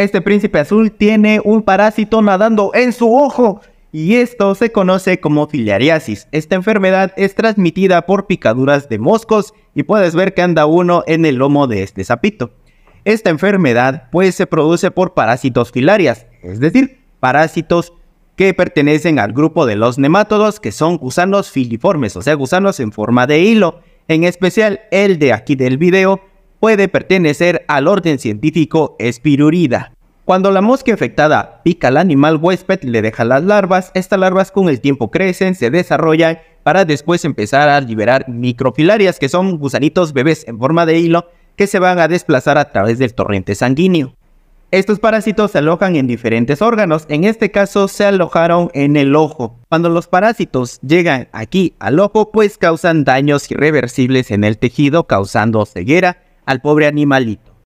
Este príncipe azul tiene un parásito nadando en su ojo y esto se conoce como filariasis. Esta enfermedad es transmitida por picaduras de moscos y puedes ver que anda uno en el lomo de este sapito. Esta enfermedad pues se produce por parásitos filarias, es decir, parásitos que pertenecen al grupo de los nemátodos que son gusanos filiformes, o sea, gusanos en forma de hilo. En especial el de aquí del video puede pertenecer al orden científico espirurida... Cuando la mosca infectada pica al animal huésped, le deja las larvas, estas larvas con el tiempo crecen, se desarrollan para después empezar a liberar microfilarias, que son gusanitos bebés en forma de hilo que se van a desplazar a través del torrente sanguíneo. Estos parásitos se alojan en diferentes órganos, en este caso se alojaron en el ojo. Cuando los parásitos llegan aquí al ojo, pues causan daños irreversibles en el tejido, causando ceguera, al pobre animalito.